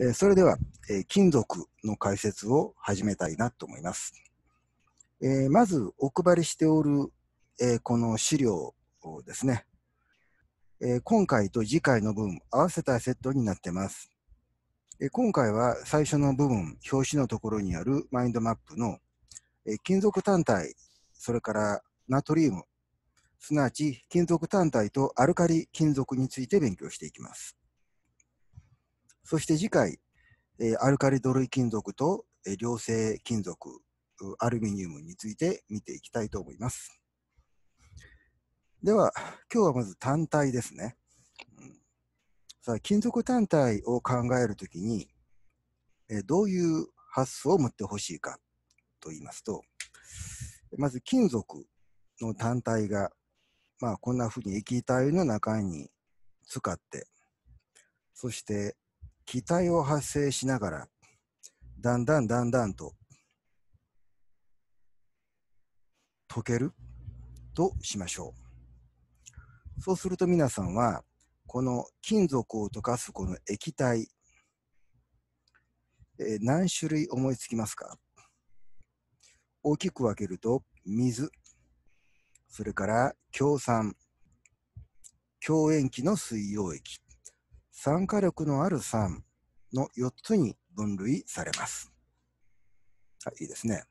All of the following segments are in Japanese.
えそれでは、え金属の解説を始めたいなと思います。えまず、お配りしておる、えこの資料ですね、え今回と次回の部分、合わせたセットになってます。え今回は最初の部分、表紙のところにあるマインドマップの、え金属単体、それからナトリウム、すなわち金属単体とアルカリ金属について勉強していきます。そして次回、えアルカリド類金属と、え良性金属、アルミニウムについて見ていきたいと思います。では、今日はまず単体ですね。うん、さあ、金属単体を考えるときに、えどういう発想を持ってほしいかと言いますと、まず金属の単体が、まあ、こんなふうに液体の中に使って、そして気体を発生しながら、だんだんだんだんと溶けるとしましょう。そうすると皆さんは、この金属を溶かすこの液体、えー、何種類思いつきますか大きく分けると、水、それから強酸、強塩基の水溶液、酸化力のある酸の4つに分類されます。あい、いいですね。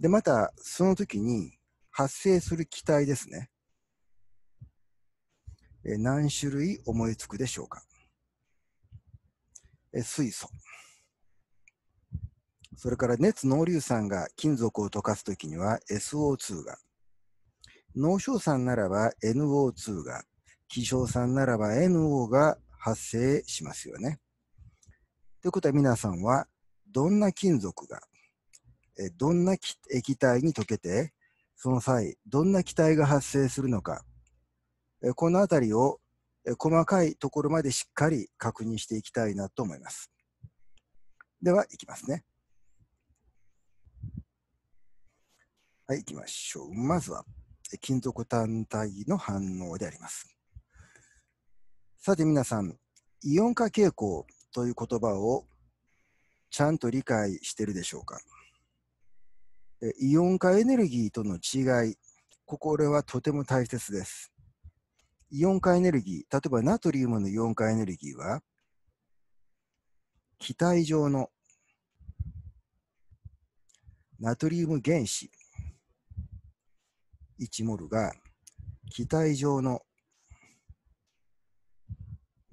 で、また、その時に発生する気体ですね。え何種類思いつくでしょうかえ水素。それから熱濃硫酸が金属を溶かすときには SO2 が。濃硝酸ならば NO2 が。希少酸ならば NO が発生しますよね。ということは皆さんはどんな金属がえどんな液体に溶けてその際どんな気体が発生するのかえこの辺りをえ細かいところまでしっかり確認していきたいなと思います。では、いきますね。はい、いきましょう。まずは、金属単体の反応であります。さて皆さん、イオン化傾向という言葉をちゃんと理解してるでしょうかイオン化エネルギーとの違い、これはとても大切です。イオン化エネルギー、例えばナトリウムのイオン化エネルギーは、気体状のナトリウム原子1モルが気体状の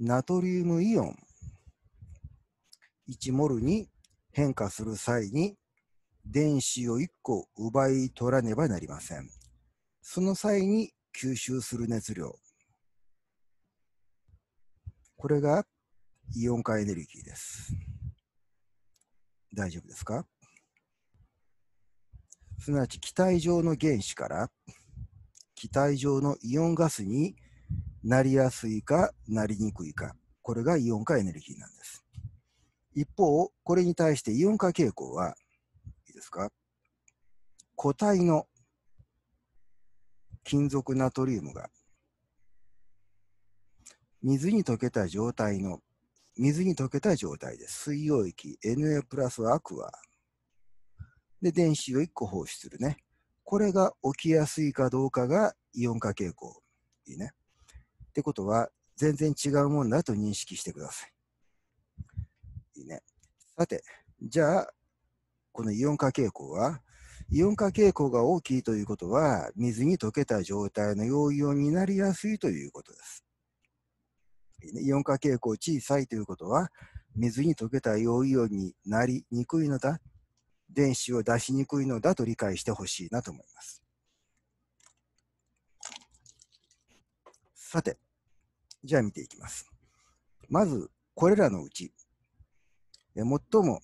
ナトリウムイオン1モルに変化する際に電子を1個奪い取らねばなりません。その際に吸収する熱量。これがイオン化エネルギーです。大丈夫ですかすなわち気体状の原子から気体状のイオンガスになりやすいかなりにくいか、これがイオン化エネルギーなんです。一方、これに対してイオン化傾向は、いいですか固体の金属ナトリウムが水に溶けた状態の水に溶けた状態で水溶液 Na プラスアクア。で、電子を1個放出するね。これが起きやすいかどうかがイオン化傾向。いいね。ってことは、全然違うもんだと認識してください。いいね。さて、じゃあ、このイオン化傾向は、イオン化傾向が大きいということは、水に溶けた状態の陽イオンになりやすいということです。イオン化傾向小さいということは、水に溶けた陽イオンになりにくいのだ、電子を出しにくいのだと理解してほしいなと思います。さて、じゃあ見ていきます。まず、これらのうち、最も、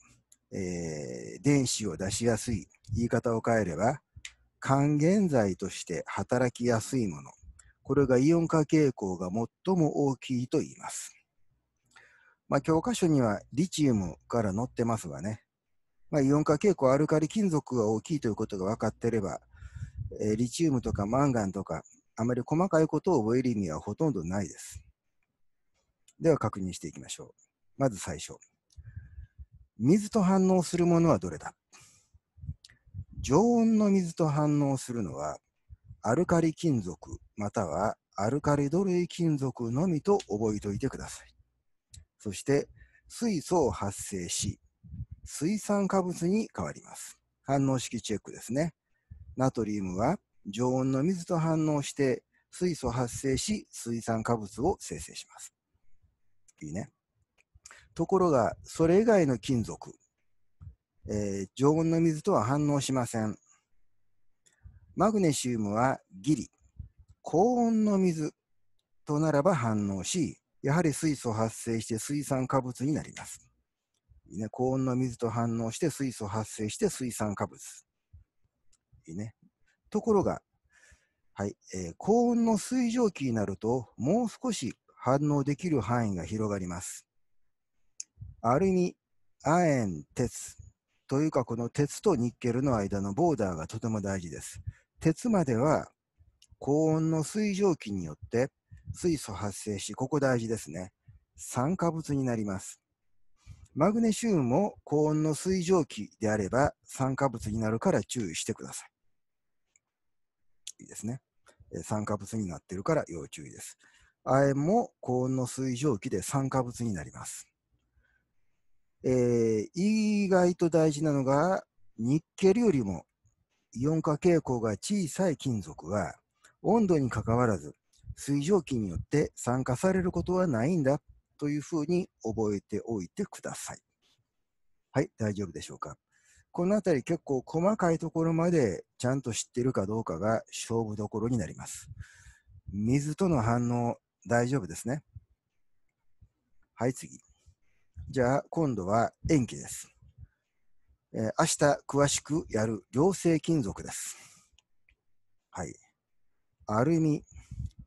えー、電子を出しやすい言い方を変えれば、還元剤として働きやすいもの、これがイオン化傾向が最も大きいと言います。まあ、教科書にはリチウムから載ってますがね、まあ、イオン化傾向アルカリ金属が大きいということが分かってれば、えー、リチウムとかマンガンとか、あまり細かいことを覚える意味はほとんどないです。では確認していきましょう。まず最初。水と反応するものはどれだ常温の水と反応するのは、アルカリ金属またはアルカリド類金属のみと覚えておいてください。そして、水素を発生し、水酸化物に変わります。反応式チェックですね。ナトリウムは常温の水と反応して水素発生し水酸化物を生成します。いね。ところが、それ以外の金属、えー、常温の水とは反応しません。マグネシウムはギリ、高温の水とならば反応し、やはり水素発生して水酸化物になります。いいね、高温の水と反応して水素発生して水酸化物。いいね、ところが、はいえー、高温の水蒸気になると、もう少し反応できる範囲が広がります。アルミ、亜鉛、鉄というかこの鉄とニッケルの間のボーダーがとても大事です。鉄までは高温の水蒸気によって水素発生し、ここ大事ですね。酸化物になります。マグネシウムも高温の水蒸気であれば酸化物になるから注意してください。いいですね。酸化物になっているから要注意です。亜鉛も高温の水蒸気で酸化物になります。えー、意外と大事なのが、ニッケルよりもイオン化傾向が小さい金属は、温度にかかわらず、水蒸気によって酸化されることはないんだというふうに覚えておいてください。はい、大丈夫でしょうか。このあたり結構細かいところまでちゃんと知ってるかどうかが勝負どころになります。水との反応、大丈夫ですね。はい、次。じゃあ、今度は塩基です。えー、明日詳しくやる良性金属です。はい。アルミ、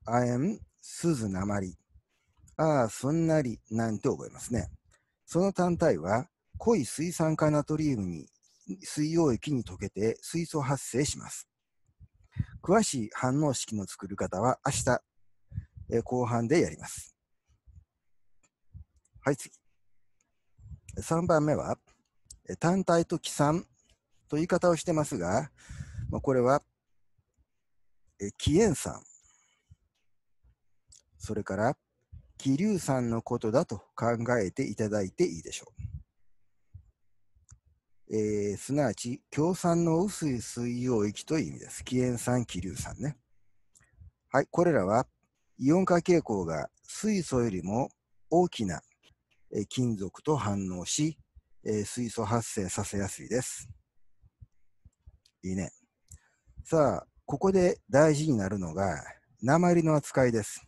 亜鉛、鈴鉛、ああ、そんなり、なんて覚えますね。その単体は、濃い水酸化ナトリウムに、水溶液に溶けて水素発生します。詳しい反応式の作り方は明日えー、後半でやります。はい、次。3番目は、単体と起算と言い方をしてますが、まあ、これは、起源算、それから、気流算のことだと考えていただいていいでしょう。えー、すなわち、共産の薄い水溶液という意味です。気塩酸、気流酸ね。はい、これらは、イオン化傾向が水素よりも大きな金属と反応し、水素発生させやすいです。いいね。さあ、ここで大事になるのが、鉛の扱いです。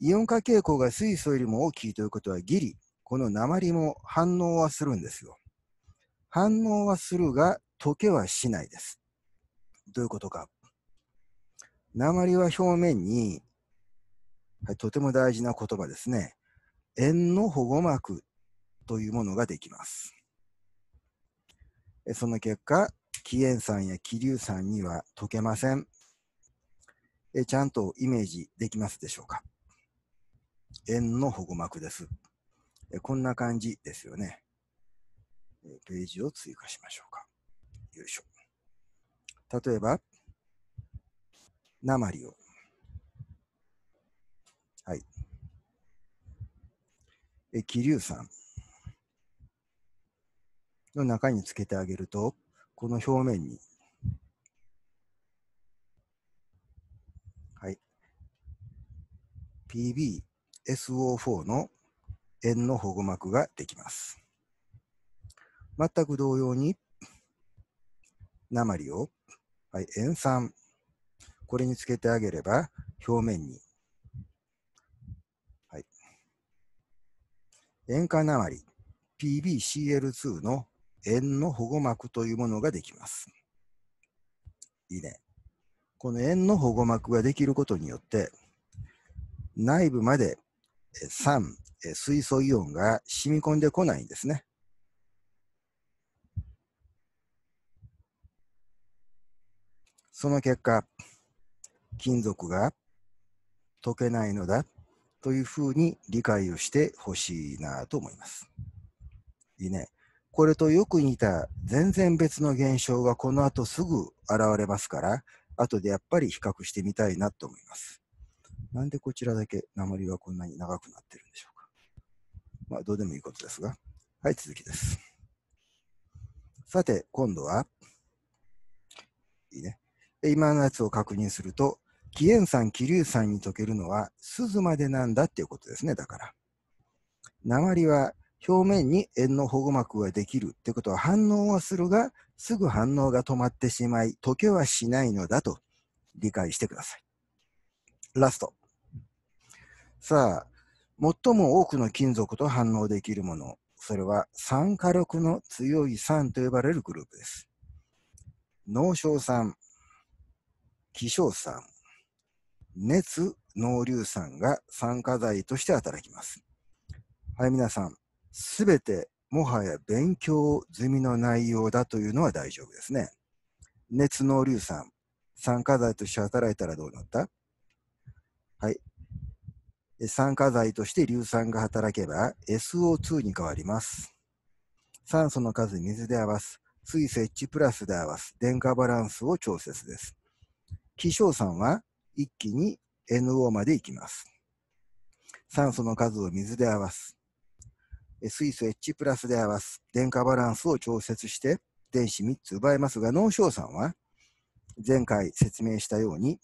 イオン化傾向が水素よりも大きいということは、ギリ、この鉛も反応はするんですよ。反応はするが、溶けはしないです。どういうことか。鉛は表面にはい、とても大事な言葉ですね。円の保護膜というものができます。その結果、紀塩酸や紀硫酸には溶けません。えちゃんとイメージできますでしょうか円の保護膜です。えこんな感じですよねえ。ページを追加しましょうか。よいしょ。例えば、鉛をえ桐生さんの中につけてあげると、この表面に、はい、PBSO4 の円の保護膜ができます。全く同様に、鉛を、はい、塩酸、これにつけてあげれば、表面に塩化鉛 PbCl2 の塩の保護膜というものができます。いいね。この塩の保護膜ができることによって、内部まで酸、水素イオンが染み込んでこないんですね。その結果、金属が溶けないのだ。というふうに理解をしてほしいなと思います。いいね。これとよく似た全然別の現象がこの後すぐ現れますから、後でやっぱり比較してみたいなと思います。なんでこちらだけ鉛がこんなに長くなってるんでしょうか。まあ、どうでもいいことですが。はい、続きです。さて、今度は、いいね。今のやつを確認すると、紀元山、紀流山に溶けるのは鈴までなんだっていうことですね、だから。鉛は表面に円の保護膜ができるってことは反応はするが、すぐ反応が止まってしまい、溶けはしないのだと理解してください。ラスト。さあ、最も多くの金属と反応できるもの、それは酸化力の強い酸と呼ばれるグループです。脳症酸、希少酸、熱濃硫酸が酸化剤として働きます。はい、皆さん、すべてもはや勉強済みの内容だというのは大丈夫ですね。熱濃硫酸、酸化剤として働いたらどうなったはい。酸化剤として硫酸が働けば SO2 に変わります。酸素の数水で合わす。水接地プラスで合わす電荷バランスを調節です。希少酸は一気に NO まで行きます。酸素の数を水で合わす。水素 H プラスで合わす電荷バランスを調節して電子3つ奪えますが、脳硝酸は前回説明したように、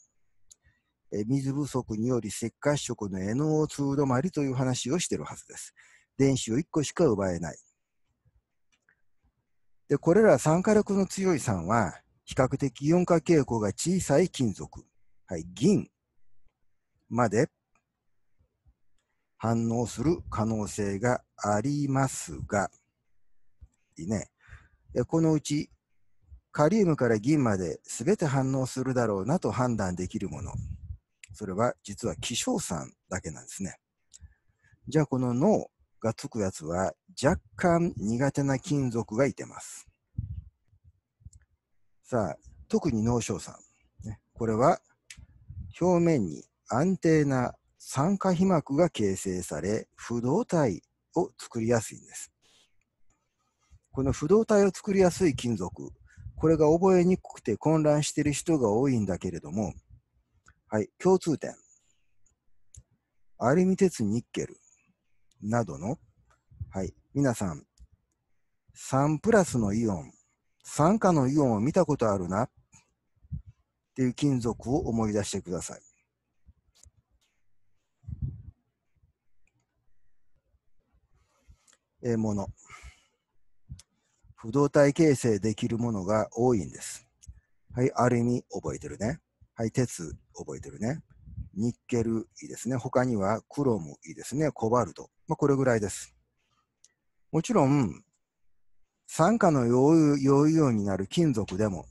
水不足により石化色の NO2 止まりという話をしているはずです。電子を1個しか奪えない。で、これら酸化力の強い酸は比較的イオン化傾向が小さい金属。はい、銀まで反応する可能性がありますが、いいね。このうち、カリウムから銀まで全て反応するだろうなと判断できるもの。それは実は希少酸だけなんですね。じゃあこの脳がつくやつは若干苦手な金属がいてます。さあ、特に脳硝酸。これは表面に安定な酸化皮膜が形成され不動体を作りやすいんです。この不動体を作りやすい金属、これが覚えにくくて混乱している人が多いんだけれども、はい、共通点。アルミ鉄ニッケルなどの、はい、皆さん、3プラスのイオン、酸化のイオンを見たことあるなっていう金属を思い出してください。えもの。不動体形成できるものが多いんです。はい、アルミ覚えてるね。はい、鉄覚えてるね。ニッケルいいですね。他にはクロムいいですね。コバルト。まあ、これぐらいです。もちろん、酸化の良いようになる金属でも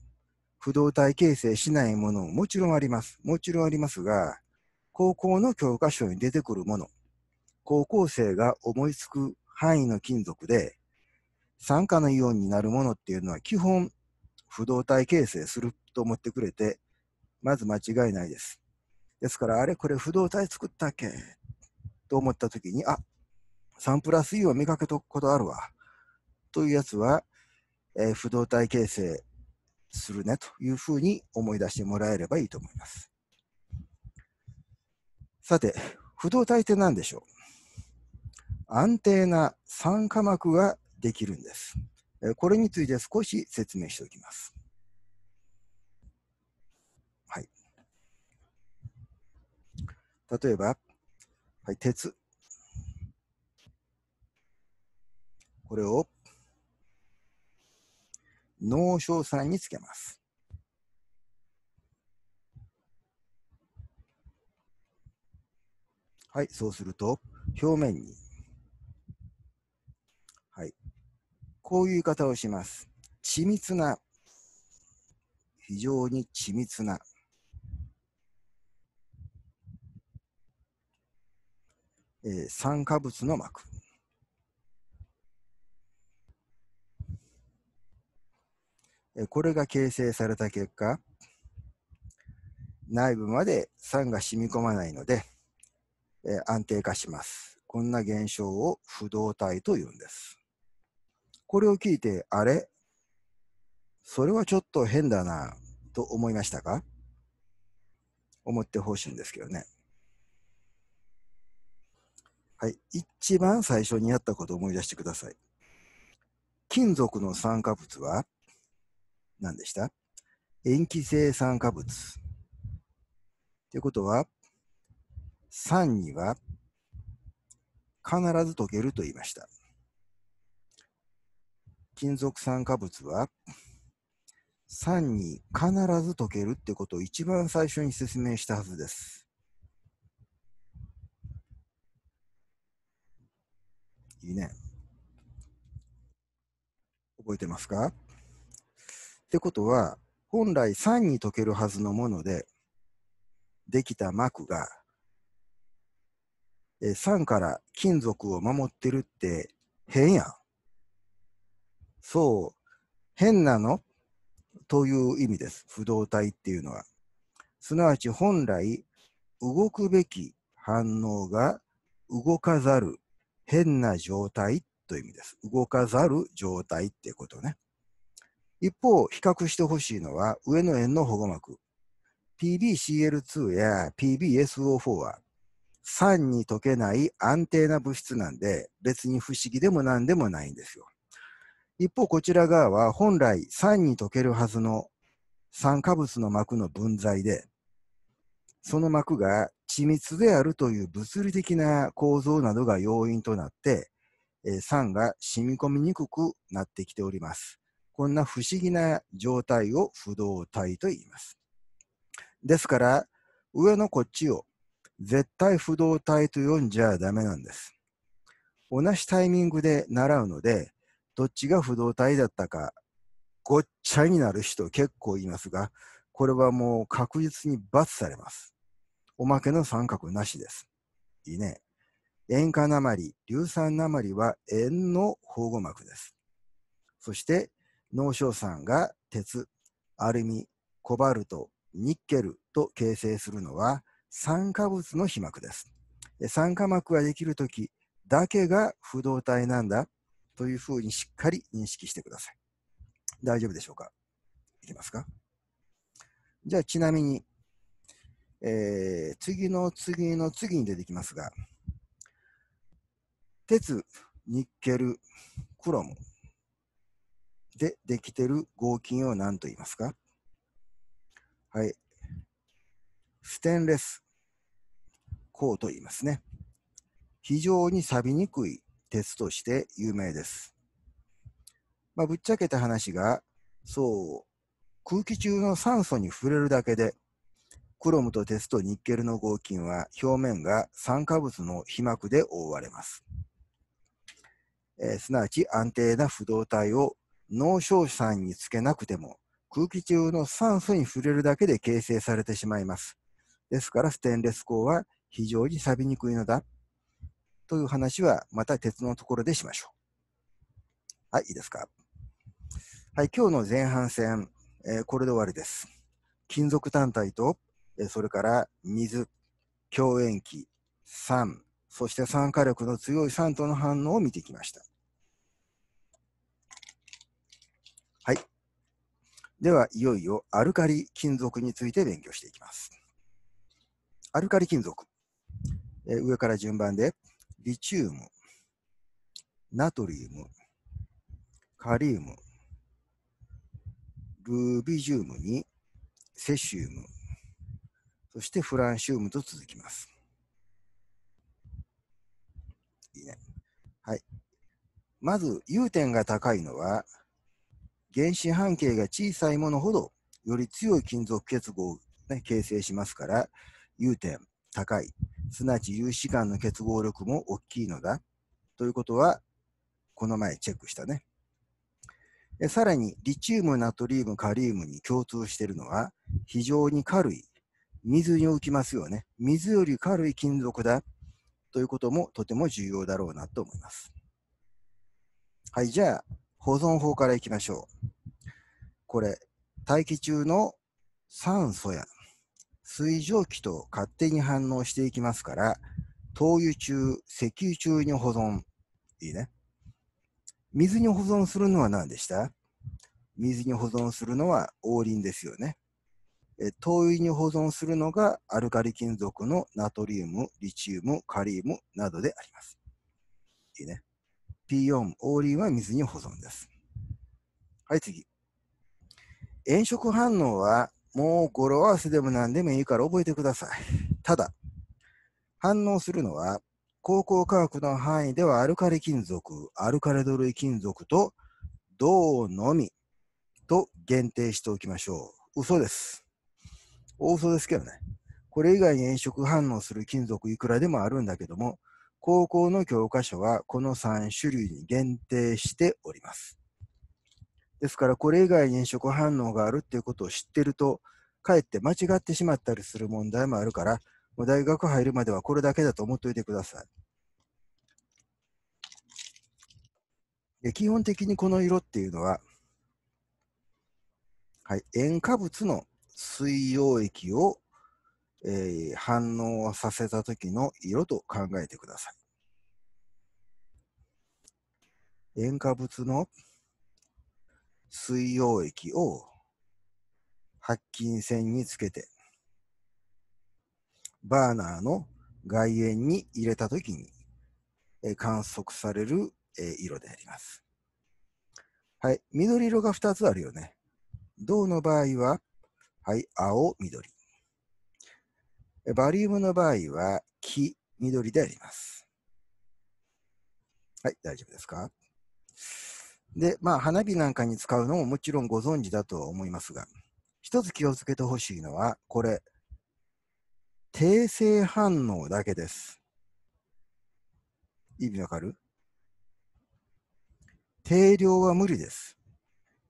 不動体形成しないものももちろんあります。もちろんありますが、高校の教科書に出てくるもの、高校生が思いつく範囲の金属で、酸化のイオンになるものっていうのは基本不動体形成すると思ってくれて、まず間違いないです。ですから、あれこれ不動体作ったっけと思った時に、あ、3プラス E を見かけとくことあるわ。というやつは、えー、不動体形成するねというふうに思い出してもらえればいいと思います。さて、不動体って何でしょう安定な酸化膜ができるんです。これについて少し説明しておきます。はい、例えば、はい、鉄。これを脳小細につけます。はい、そうすると、表面に。はい。こういう言い方をします。緻密な。非常に緻密な。えー、酸化物の膜。これが形成された結果、内部まで酸が染み込まないので、え安定化します。こんな現象を不動体と言うんです。これを聞いて、あれそれはちょっと変だなと思いましたか思ってほしいんですけどね。はい、一番最初にやったことを思い出してください。金属の酸化物は何でした塩基性酸化物。ということは、酸には必ず溶けると言いました。金属酸化物は酸に必ず溶けるってことを一番最初に説明したはずです。いいね。覚えてますかってことは、本来3に溶けるはずのもので、できた膜が、え酸から金属を守ってるって変やん。そう、変なのという意味です。不動体っていうのは。すなわち本来、動くべき反応が動かざる変な状態という意味です。動かざる状態っていうことね。一方、比較してほしいのは上の円の保護膜。PbCl2 や PbSO4 は酸に溶けない安定な物質なんで別に不思議でも何でもないんですよ。一方こちら側は本来酸に溶けるはずの酸化物の膜の分際でその膜が緻密であるという物理的な構造などが要因となって酸が染み込みにくくなってきております。こんな不思議な状態を不動体と言います。ですから、上のこっちを絶対不動体と呼んじゃダメなんです。同じタイミングで習うので、どっちが不動体だったか、ごっちゃになる人結構いますが、これはもう確実に罰されます。おまけの三角なしです。いいね。塩化鉛、硫酸鉛は塩の保護膜です。そして、脳症酸が鉄、アルミ、コバルト、ニッケルと形成するのは酸化物の被膜です。酸化膜ができるときだけが不動体なんだというふうにしっかり認識してください。大丈夫でしょうかいきますかじゃあちなみに、えー、次の次の次に出てきますが、鉄、ニッケル、クロム、でできてる合金を何と言いますかはい。ステンレス鋼と言いますね。非常に錆びにくい鉄として有名です。まあ、ぶっちゃけた話が、そう、空気中の酸素に触れるだけで、クロムと鉄とニッケルの合金は表面が酸化物の被膜で覆われます。えー、すなわち安定な不動体を脳硝酸につけなくても空気中の酸素に触れるだけで形成されてしまいます。ですからステンレス鋼は非常に錆びにくいのだという話はまた鉄のところでしましょう。はい、いいですか。はい、今日の前半戦、えー、これで終わりです。金属単体と、えー、それから水、強塩基、酸、そして酸化力の強い酸との反応を見てきました。では、いよいよアルカリ金属について勉強していきます。アルカリ金属。え上から順番で、リチウム、ナトリウム、カリウム、ルービジウムにセシウム、そしてフランシウムと続きます。いいね。はい。まず、融点が高いのは、原子半径が小さいものほど、より強い金属結合を、ね、形成しますから、融点、高い、すなわち有子間の結合力も大きいのだ。ということは、この前チェックしたね。さらに、リチウム、ナトリウム、カリウムに共通しているのは、非常に軽い、水に浮きますよね。水より軽い金属だ。ということもとても重要だろうなと思います。はい、じゃあ、保存法からいきましょう。これ、大気中の酸素や水蒸気と勝手に反応していきますから、灯油中、石油中に保存。いいね。水に保存するのは何でした水に保存するのは王林ですよね。え灯油に保存するのがアルカリ金属のナトリウム、リチウム、カリウムなどであります。いいね。4オーリンは水に保存です。はい、次。炎色反応は、もう語呂合わせでも何でもいいから覚えてください。ただ、反応するのは、高校化学の範囲ではアルカリ金属、アルカレド類金属と銅のみと限定しておきましょう。嘘です。大嘘ですけどね。これ以外に炎色反応する金属いくらでもあるんだけども、高校の教科書はこの3種類に限定しております。ですから、これ以外に食反応があるっていうことを知ってると、かえって間違ってしまったりする問題もあるから、もう大学入るまではこれだけだと思っておいてください。で基本的にこの色っていうのは、はい、塩化物の水溶液をえー、反応をさせた時の色と考えてください。塩化物の水溶液を白金線につけて、バーナーの外縁に入れたときに、え観測される、え色であります。はい、緑色が2つあるよね。銅の場合は、はい、青、緑。バリウムの場合は、黄緑であります。はい、大丈夫ですかで、まあ、花火なんかに使うのももちろんご存知だとは思いますが、一つ気をつけてほしいのは、これ、定性反応だけです。意味わかる定量は無理です。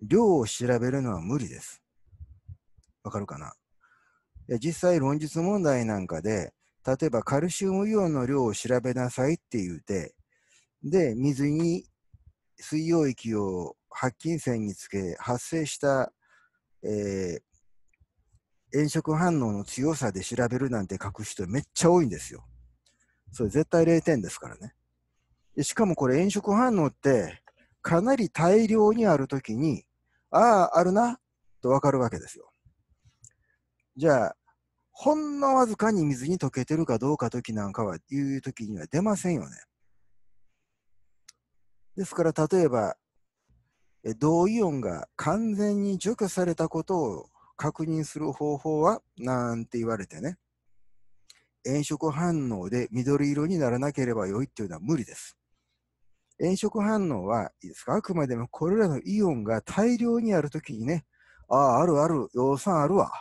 量を調べるのは無理です。わかるかな実際論述問題なんかで、例えばカルシウムイオンの量を調べなさいって言うて、で、水に水溶液を白金線につけ、発生した、えー、炎色反応の強さで調べるなんて書く人めっちゃ多いんですよ。それ絶対0点ですからね。でしかもこれ炎色反応ってかなり大量にあるときに、ああ、あるな、とわかるわけですよ。じゃあ、ほんのわずかに水に溶けてるかどうか時なんかは、いう時には出ませんよね。ですから、例えば、銅イオンが完全に除去されたことを確認する方法は、なんて言われてね、炎色反応で緑色にならなければ良いっていうのは無理です。炎色反応は、いいですかあくまでもこれらのイオンが大量にあるときにね、ああ、あるある、要素あるわ。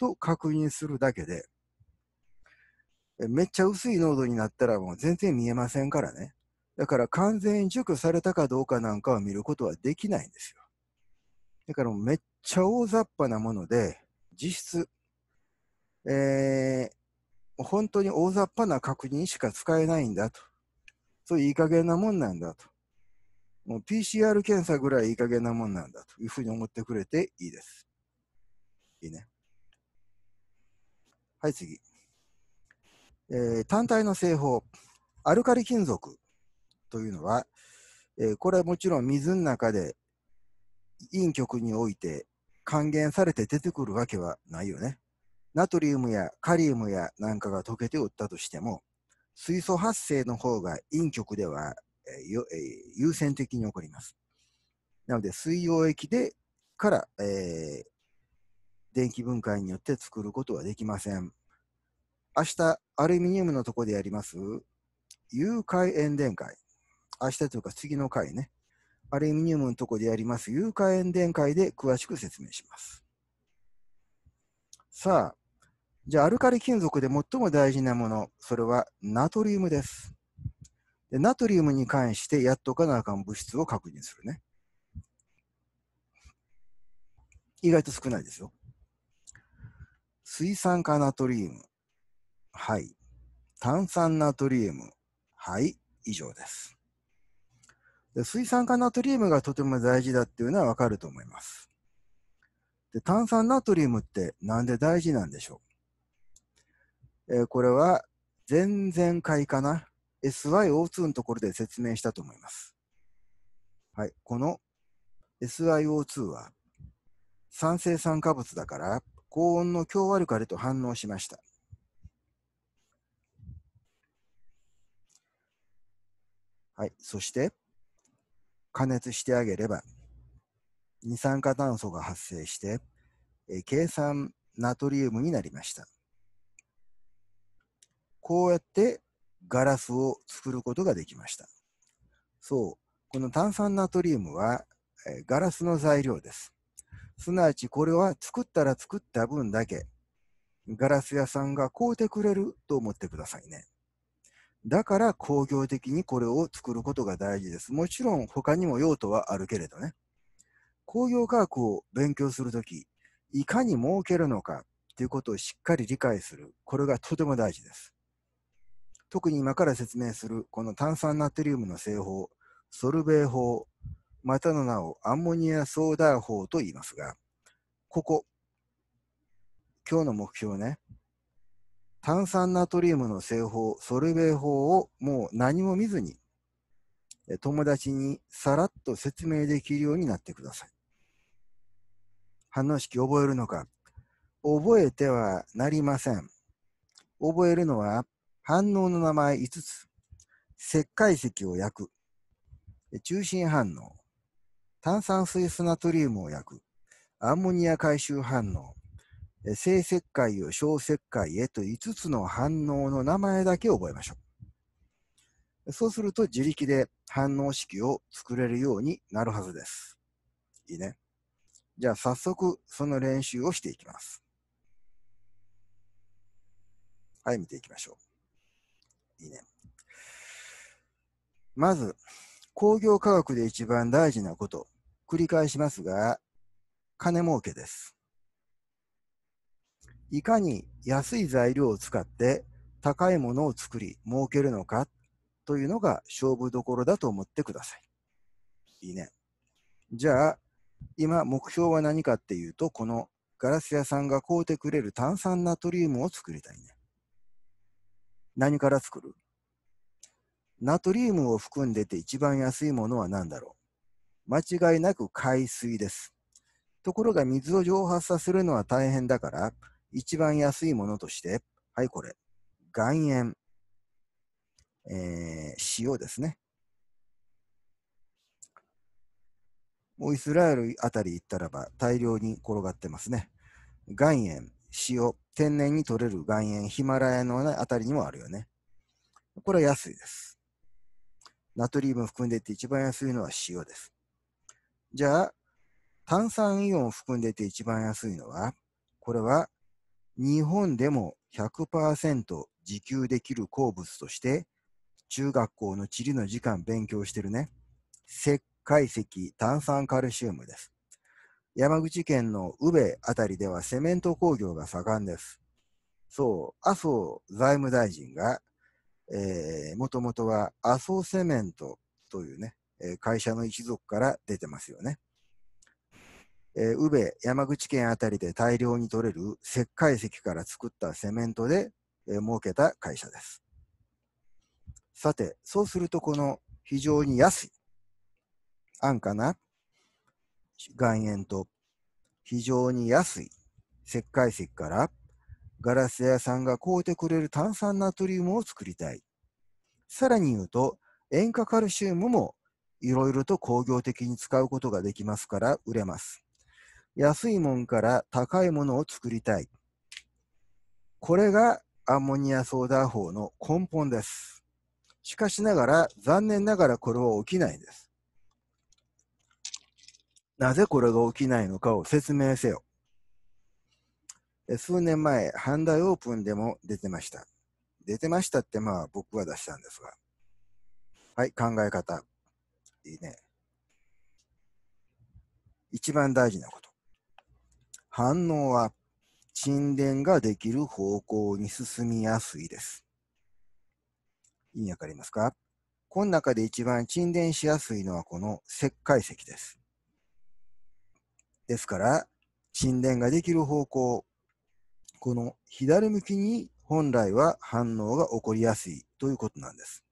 と確認するだけで、めっちゃ薄い濃度になったらもう全然見えませんからね。だから完全に除去されたかどうかなんかは見ることはできないんですよ。だからめっちゃ大雑把なもので、実質、えー、本当に大雑把な確認しか使えないんだと。そういういい加減なもんなんだと。もう PCR 検査ぐらいいい加減なもんなんだというふうに思ってくれていいです。いいね。はい、次。えー、単体の製法、アルカリ金属というのは、えー、これはもちろん水の中で陰極において還元されて出てくるわけはないよね。ナトリウムやカリウムやなんかが溶けておったとしても、水素発生の方が陰極では、えーえー、優先的に起こります。なので、水溶液でから、えー、電気分解によって作ることはできません。明日、アルミニウムのとこでやります、有解塩電解。明日というか次の回ね。アルミニウムのとこでやります、有解塩電解で詳しく説明します。さあ、じゃあアルカリ金属で最も大事なもの、それはナトリウムです。でナトリウムに関してやっとかなあかん物質を確認するね。意外と少ないですよ。水酸化ナトリウム。はい。炭酸ナトリウム。はい。以上です。で水酸化ナトリウムがとても大事だっていうのはわかると思います。で炭酸ナトリウムってなんで大事なんでしょう、えー、これは前々回かな SYO2 のところで説明したと思います。はい。この SIO2 は酸性酸化物だから高温の強アルカリと反応しました。はい、そして加熱してあげれば二酸化炭素が発生して、え計算ナトリウムになりました。こうやってガラスを作ることができました。そう、この炭酸ナトリウムは、えガラスの材料です。すなわちこれは作ったら作った分だけ、ガラス屋さんが買うてくれると思ってくださいね。だから工業的にこれを作ることが大事です。もちろん他にも用途はあるけれどね。工業科学を勉強するとき、いかに儲けるのかということをしっかり理解する。これがとても大事です。特に今から説明するこの炭酸ナトリウムの製法、ソルベイ法、またの名をアンモニアソーダ法と言いますが、ここ、今日の目標ね、炭酸ナトリウムの製法、ソルベ法をもう何も見ずに、友達にさらっと説明できるようになってください。反応式覚えるのか覚えてはなりません。覚えるのは反応の名前5つ。石灰石を焼く。中心反応。炭酸水素ナトリウムを焼く、アンモニア回収反応、性石灰を小石灰へと5つの反応の名前だけ覚えましょう。そうすると自力で反応式を作れるようになるはずです。いいね。じゃあ早速その練習をしていきます。はい、見ていきましょう。いいね。まず、工業科学で一番大事なこと、繰り返しますが、金儲けです。いかに安い材料を使って高いものを作り儲けるのかというのが勝負どころだと思ってください。いいね。じゃあ、今目標は何かっていうと、このガラス屋さんが買うてくれる炭酸ナトリウムを作りたいね。何から作るナトリウムを含んでて一番安いものは何だろう間違いなく海水です。ところが水を蒸発させるのは大変だから、一番安いものとして、はい、これ、岩塩、えー、塩ですね。もうイスラエルあたり行ったらば大量に転がってますね。岩塩、塩、天然に取れる岩塩、ヒマラヤのあたりにもあるよね。これは安いです。ナトリウム含んでて一番安いのは塩です。じゃあ、炭酸イオン含んでて一番安いのは、これは日本でも100%自給できる鉱物として、中学校の地理の時間勉強してるね、石灰石炭酸カルシウムです。山口県の宇部あたりではセメント工業が盛んです。そう、麻生財務大臣がえ元もともとはアソセメントというね、えー、会社の一族から出てますよね。えー、宇部、山口県あたりで大量に取れる石灰石から作ったセメントで、えー、儲けた会社です。さて、そうするとこの非常に安い、安価な岩塩と非常に安い石灰石からガラス屋さんが買うてくれる炭酸ナトリウムを作りたい。さらに言うと、塩化カルシウムもいろいろと工業的に使うことができますから売れます。安いもんから高いものを作りたい。これがアンモニアソーダ法の根本です。しかしながら、残念ながらこれは起きないんです。なぜこれが起きないのかを説明せよ。数年前、ハンダイオープンでも出てました。出てましたって、まあ僕は出したんですが。はい、考え方。いいね。一番大事なこと。反応は、沈殿ができる方向に進みやすいです。意味わかりますかこの中で一番沈殿しやすいのはこの石灰石です。ですから、沈殿ができる方向この左向きに本来は反応が起こりやすいということなんです。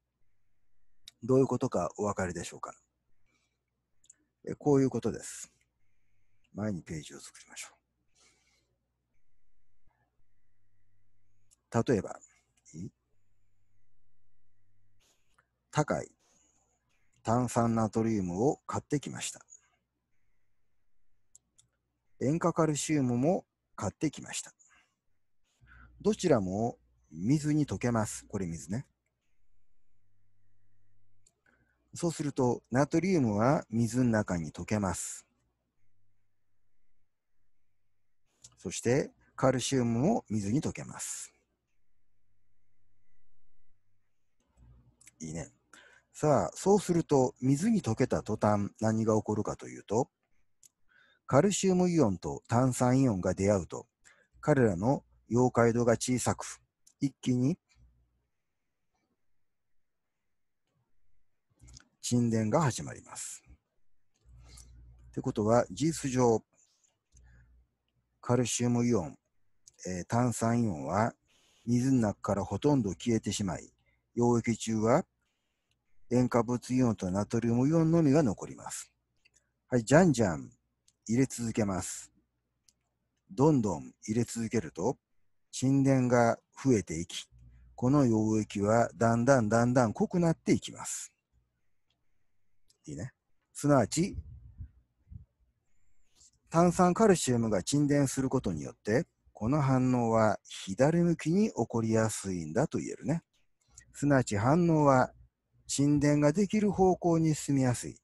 どういうことかお分かりでしょうかえこういうことです。前にページを作りましょう。例えば、高い炭酸ナトリウムを買ってきました。塩化カルシウムも買ってきました。どちらも水に溶けます。これ水ね。そうすると、ナトリウムは水の中に溶けます。そして、カルシウムも水に溶けます。いいね。さあ、そうすると、水に溶けた途端、何が起こるかというと、カルシウムイオンと炭酸イオンが出会うと、彼らの妖怪度が小さく、一気に沈殿が始まります。ということは、事実上、カルシウムイオン、えー、炭酸イオンは水の中からほとんど消えてしまい、溶液中は塩化物イオンとナトリウムイオンのみが残ります。はい、じゃんじゃん入れ続けます。どんどん入れ続けると、沈殿が増えていき、この溶液はだんだんだんだん濃くなっていきます。いいね。すなわち、炭酸カルシウムが沈殿することによって、この反応は左向きに起こりやすいんだと言えるね。すなわち反応は沈殿ができる方向に進みやすい。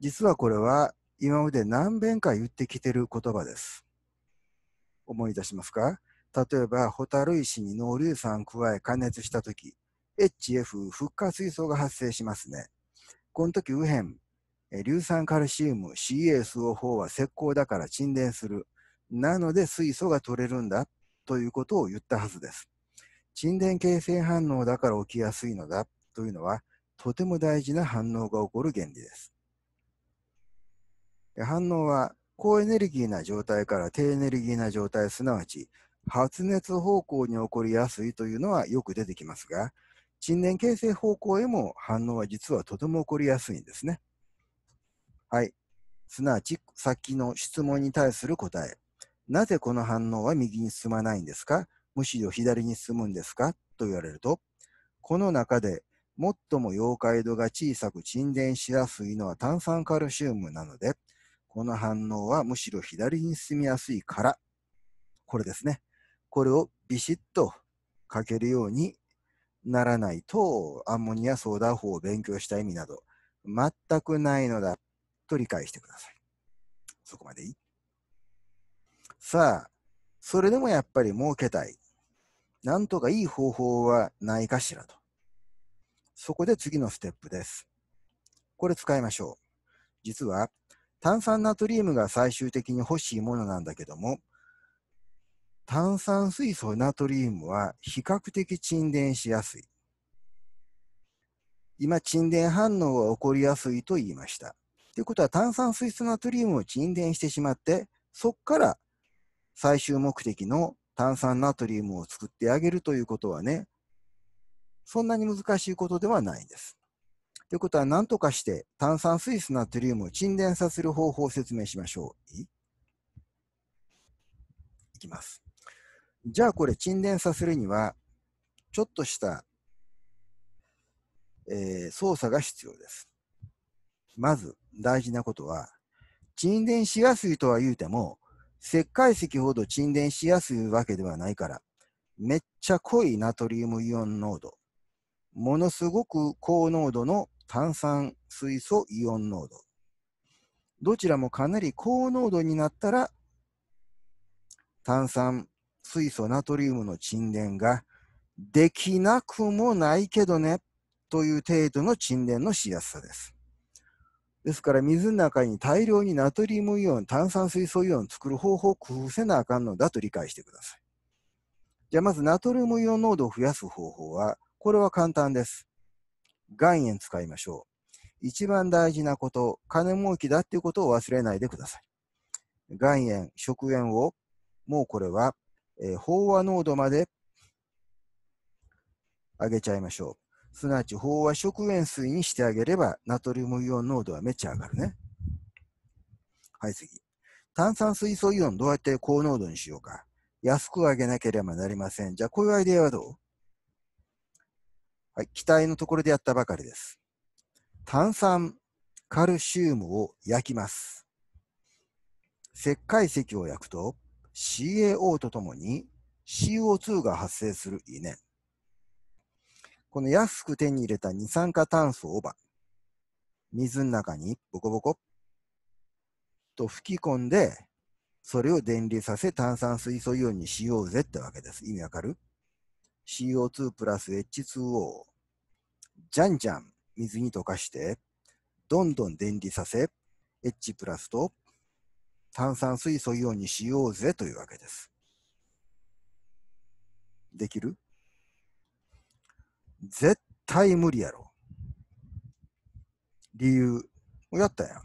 実はこれは今まで何遍か言ってきてる言葉です。思い出しますか例えば、ホタル石に濃硫酸を加え加熱したとき、HF フッ化水素が発生しますね。この時右辺、硫酸カルシウム CaSO4 は石膏だから沈殿する。なので水素が取れるんだということを言ったはずです。沈殿形成反応だから起きやすいのだというのは、とても大事な反応が起こる原理です。反応は高エネルギーな状態から低エネルギーな状態すなわち発熱方向に起こりやすいというのはよく出てきますが、沈殿形成方向へも反応は実はとても起こりやすいんですね。はい。すなわち、先の質問に対する答え。なぜこの反応は右に進まないんですかむしろ左に進むんですかと言われると、この中で最も溶解度が小さく沈殿しやすいのは炭酸カルシウムなので、この反応はむしろ左に進みやすいから、これですね。これをビシッとかけるようにならないと、アンモニアソーダ法を勉強した意味など、全くないのだと理解してください。そこまでいいさあ、それでもやっぱり儲けたい。なんとかいい方法はないかしらと。そこで次のステップです。これ使いましょう。実は、炭酸ナトリウムが最終的に欲しいものなんだけども、炭酸水素ナトリウムは比較的沈殿しやすい。今、沈殿反応が起こりやすいと言いました。ということは炭酸水素ナトリウムを沈殿してしまって、そこから最終目的の炭酸ナトリウムを作ってあげるということはね、そんなに難しいことではないんです。ということは、何とかして炭酸水素ナトリウムを沈殿させる方法を説明しましょう。いきます。じゃあこれ沈殿させるには、ちょっとした、えー、操作が必要です。まず大事なことは、沈殿しやすいとは言うても、石灰石ほど沈殿しやすいわけではないから、めっちゃ濃いナトリウムイオン濃度、ものすごく高濃度の炭酸水素イオン濃度、どちらもかなり高濃度になったら、炭酸水素ナトリウムの沈殿ができなくもないけどねという程度の沈殿のしやすさです。ですから水の中に大量にナトリウムイオン、炭酸水素イオンを作る方法を工夫せなあかんのだと理解してください。じゃあまずナトリウムイオン濃度を増やす方法は、これは簡単です。岩塩使いましょう。一番大事なこと、金儲けだっていうことを忘れないでください。岩塩、食塩を、もうこれはえー、飽和濃度まで上げちゃいましょう。すなわち飽和食塩水にしてあげれば、ナトリウムイオン濃度はめっちゃ上がるね。はい、次。炭酸水素イオンどうやって高濃度にしようか。安く上げなければなりません。じゃあ、こういうアイデアはどうはい、機体のところでやったばかりです。炭酸、カルシウムを焼きます。石灰石を焼くと、CAO とともに CO2 が発生するイネ。この安く手に入れた二酸化炭素をば、水の中にボコボコと吹き込んで、それを電離させ炭酸水素イオンにしようぜってわけです。意味わかる ?CO2 プラス H2O。じゃんじゃん水に溶かして、どんどん電離させ、H プラスと炭酸水素イオンにしようぜというわけです。できる絶対無理やろ。理由、やったやん。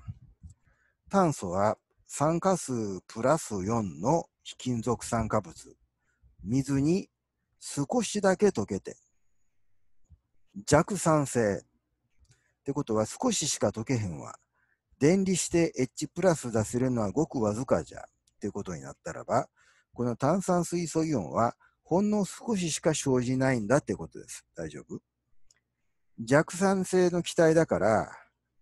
炭素は酸化数プラス4の非金属酸化物。水に少しだけ溶けて。弱酸性。ってことは少ししか溶けへんわ。電離して H プラス出せるのはごくわずかじゃっていうことになったらば、この炭酸水素イオンはほんの少ししか生じないんだってことです。大丈夫弱酸性の気体だから、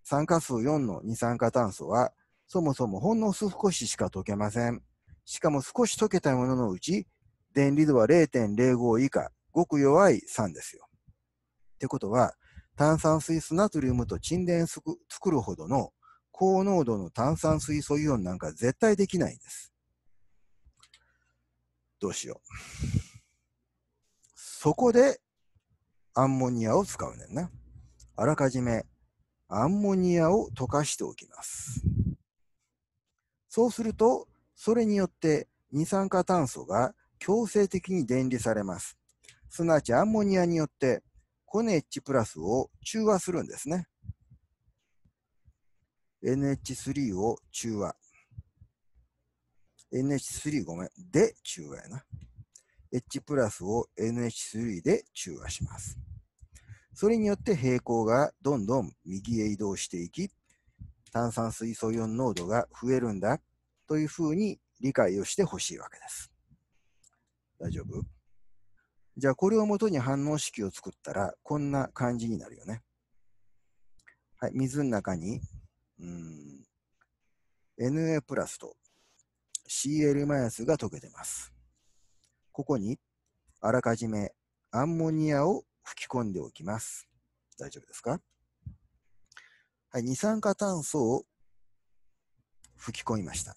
酸化数4の二酸化炭素は、そもそもほんの少ししか溶けません。しかも少し溶けたもののうち、電離度は0.05以下、ごく弱い酸ですよ。ってことは、炭酸水素ナトリウムと沈殿作るほどの高濃度の炭酸水素イオンなんか絶対できないんです。どうしよう。そこでアンモニアを使うねんな。あらかじめアンモニアを溶かしておきます。そうすると、それによって二酸化炭素が強制的に電離されます。すなわちアンモニアによってコネチプラスを中和するんですね。NH3 を中和。NH3 ごめん。で中和やな。H プラスを NH3 で中和します。それによって平行がどんどん右へ移動していき、炭酸水素イオン濃度が増えるんだというふうに理解をしてほしいわけです。大丈夫じゃあこれをもとに反応式を作ったらこんな感じになるよね。はい、水の中にうん。Na プラスと Cl マイナスが溶けてます。ここに、あらかじめアンモニアを吹き込んでおきます。大丈夫ですかはい、二酸化炭素を吹き込みました。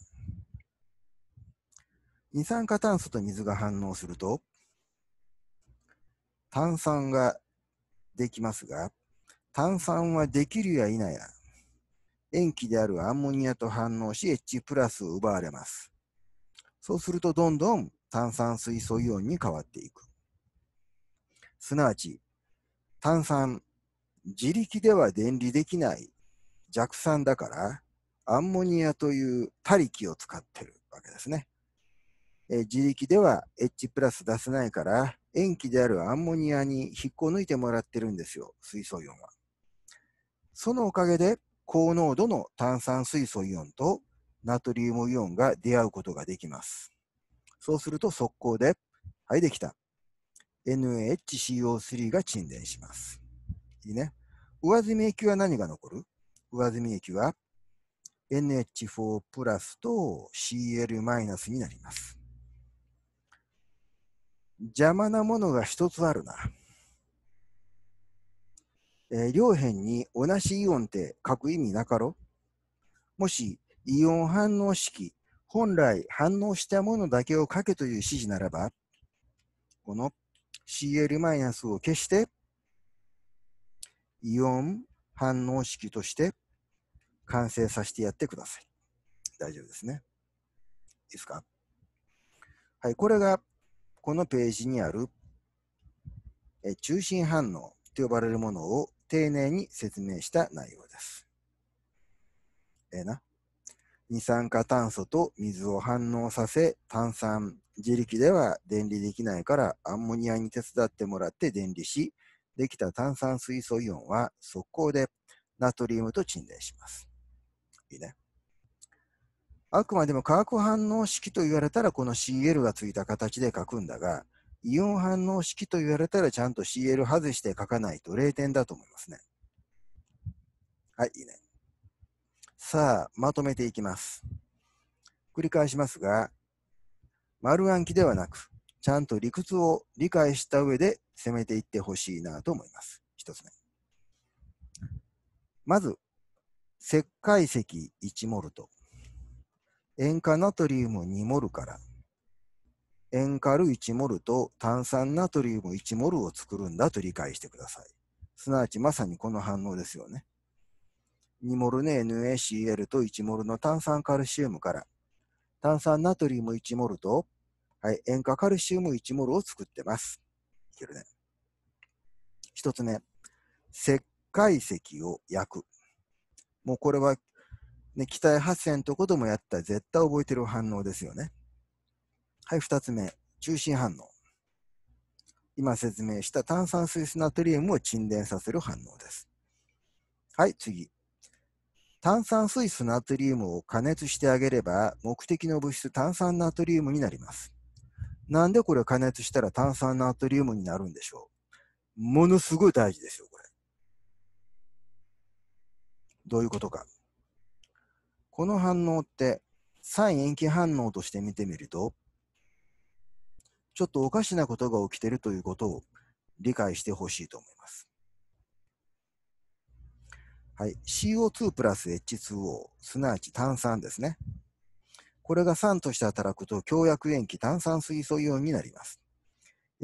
二酸化炭素と水が反応すると、炭酸ができますが、炭酸はできるや否や、塩基であるアンモニアと反応し H プラスを奪われます。そうするとどんどん炭酸水素イオンに変わっていく。すなわち、炭酸、自力では電離できない弱酸だから、アンモニアという他力を使ってるわけですね。え自力では H プラス出せないから、塩基であるアンモニアに引っこ抜いてもらってるんですよ、水素イオンは。そのおかげで、高濃度の炭酸水素イオンとナトリウムイオンが出会うことができます。そうすると速攻で、はい、できた。n h c o 3が沈殿します。いいね。上積み液は何が残る上積み液は NH4 プラスと Cl マイナスになります。邪魔なものが一つあるな。えー、両辺に同じイオンって書く意味なかろもし、イオン反応式、本来反応したものだけを書けという指示ならば、この Cl- を消して、イオン反応式として完成させてやってください。大丈夫ですね。いいですかはい、これがこのページにあるえ中心反応と呼ばれるものを丁寧に説明した内容です。ええな。二酸化炭素と水を反応させ炭酸自力では電離できないからアンモニアに手伝ってもらって電離しできた炭酸水素イオンは速攻でナトリウムと沈殿しますいいねあくまでも化学反応式と言われたらこの CL がついた形で書くんだがイオン反応式と言われたらちゃんと CL 外して書かないと0点だと思いますね。はい、いいね。さあ、まとめていきます。繰り返しますが、丸暗記ではなく、ちゃんと理屈を理解した上で攻めていってほしいなと思います。一つ目。まず、石灰石1モルト、塩化ナトリウム2モルから、塩カル1モルと炭酸ナトリウム1モルを作るんだと理解してください。すなわちまさにこの反応ですよね。2モルの NaCl と1モルの炭酸カルシウムから炭酸ナトリウム1モルと、はい、塩化カルシウム1モルを作ってます。いけるね。一つ目、石灰石を焼く。もうこれは、ね、気体発生のとこでもやったら絶対覚えてる反応ですよね。はい、二つ目。中心反応。今説明した炭酸水素ナトリウムを沈殿させる反応です。はい、次。炭酸水素ナトリウムを加熱してあげれば、目的の物質炭酸ナトリウムになります。なんでこれを加熱したら炭酸ナトリウムになるんでしょうものすごい大事ですよ、これ。どういうことか。この反応って、酸塩基反応として見てみると、ちょっとおかしなことが起きているということを理解してほしいと思います。はい、CO2 プラス H2O、すなわち炭酸ですね。これが酸として働くと強薬塩基炭酸水素イオンになります。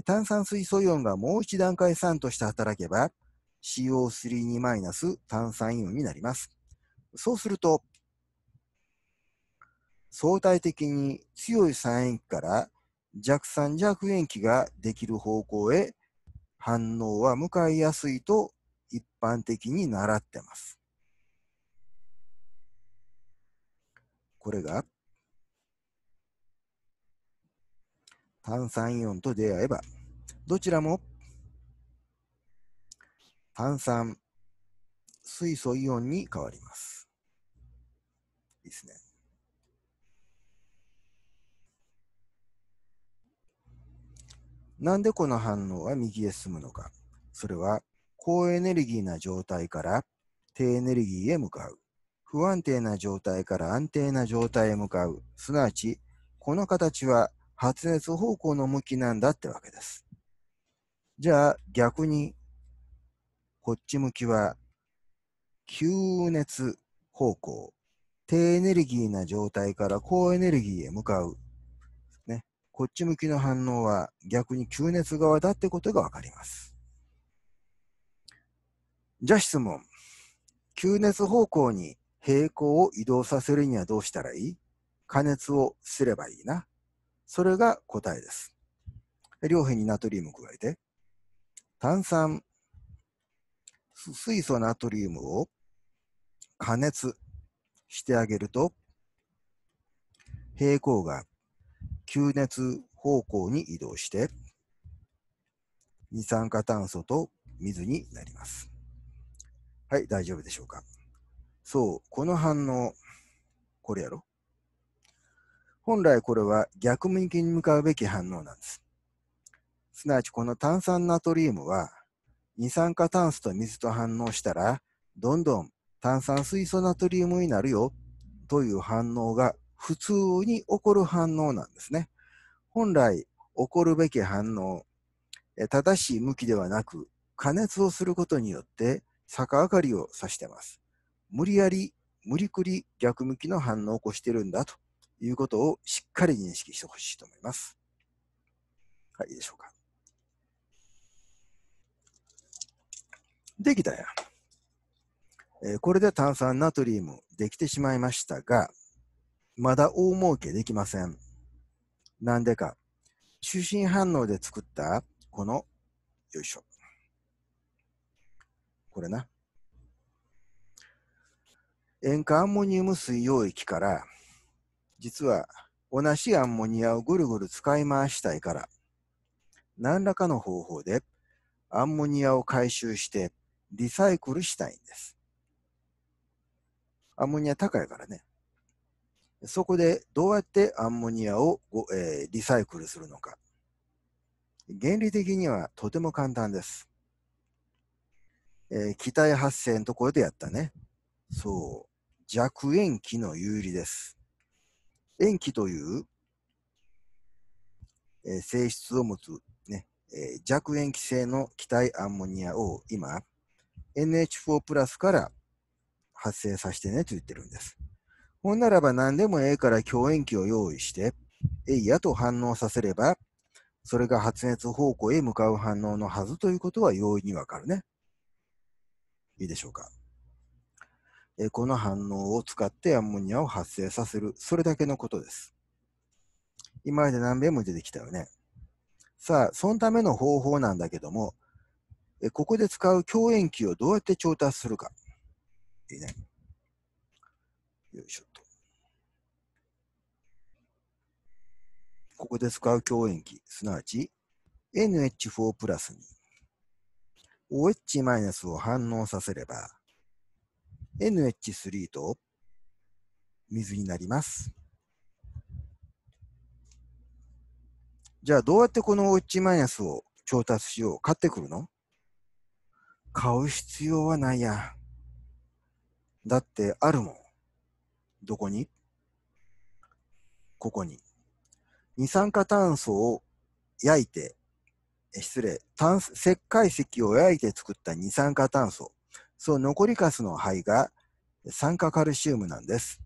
炭酸水素イオンがもう一段階酸として働けば CO32- 炭酸イオンになります。そうすると相対的に強い酸塩基から弱酸弱塩基ができる方向へ反応は向かいやすいと一般的に習ってます。これが炭酸イオンと出会えばどちらも炭酸水素イオンに変わります。いいですね。なんでこの反応は右へ進むのか。それは、高エネルギーな状態から低エネルギーへ向かう。不安定な状態から安定な状態へ向かう。すなわち、この形は発熱方向の向きなんだってわけです。じゃあ逆に、こっち向きは、吸熱方向、低エネルギーな状態から高エネルギーへ向かう。こっち向きの反応は逆に吸熱側だってことがわかります。じゃあ質問。吸熱方向に平行を移動させるにはどうしたらいい加熱をすればいいな。それが答えです。両辺にナトリウム加えて、炭酸、水素ナトリウムを加熱してあげると、平行が吸熱方向に移動して、二酸化炭素と水になります。はい、大丈夫でしょうか。そう、この反応、これやろ。本来これは逆向きに向かうべき反応なんです。すなわちこの炭酸ナトリウムは二酸化炭素と水と反応したらどんどん炭酸水素ナトリウムになるよという反応が普通に起こる反応なんですね。本来起こるべき反応、正しい向きではなく、加熱をすることによって逆上がりを指してます。無理やり、無理くり逆向きの反応を起こしてるんだということをしっかり認識してほしいと思います。はい、いいでしょうか。できたやん。これで炭酸ナトリウムできてしまいましたが、まだ大儲けできません。なんでか。中心反応で作った、この、よいしょ。これな。塩化アンモニウム水溶液から、実は同じアンモニアをぐるぐる使い回したいから、何らかの方法でアンモニアを回収してリサイクルしたいんです。アンモニア高いからね。そこでどうやってアンモニアを、えー、リサイクルするのか。原理的にはとても簡単です。えー、気体発生のところでやったね。そう。弱塩基の有利です。塩基という、えー、性質を持つね、えー、弱塩基性の気体アンモニアを今 NH4 プラスから発生させてねと言ってるんです。ほんならば何でもええから共演器を用意して、えいやと反応させれば、それが発熱方向へ向かう反応のはずということは容易にわかるね。いいでしょうか。えこの反応を使ってアンモニアを発生させる。それだけのことです。今まで何べんも出てきたよね。さあ、そのための方法なんだけども、えここで使う共演器をどうやって調達するか。いいね。よいしょ。ここで使う強塩基、すなわち NH4 プラスに OH マイナスを反応させれば NH3 と水になります。じゃあどうやってこの OH マイナスを調達しよう買ってくるの買う必要はないや。だってあるもん。どこにここに。二酸化炭素を焼いて、失礼、炭石灰石を焼いて作った二酸化炭素、その残りカスの灰が酸化カルシウムなんです。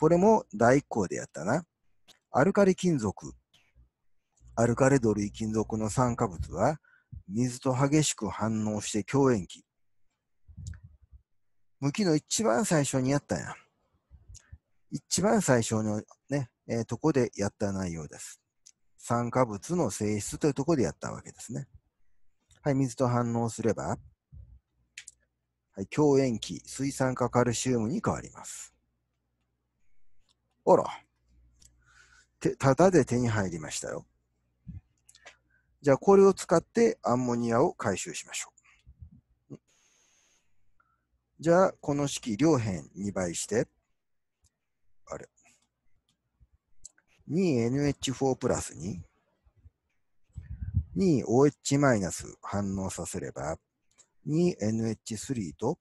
これも第1項でやったな。アルカリ金属、アルカレド類金属の酸化物は、水と激しく反応して強塩基。無機の一番最初にやったやん。一番最初のえー、とこでやった内容です。酸化物の性質というところでやったわけですね。はい、水と反応すれば、はい、強塩基、水酸化カルシウムに変わります。あら、てただで手に入りましたよ。じゃあ、これを使ってアンモニアを回収しましょう。じゃあ、この式両辺2倍して、あれ、2NH4 プラスに 2OH マイナス反応させれば 2NH3 と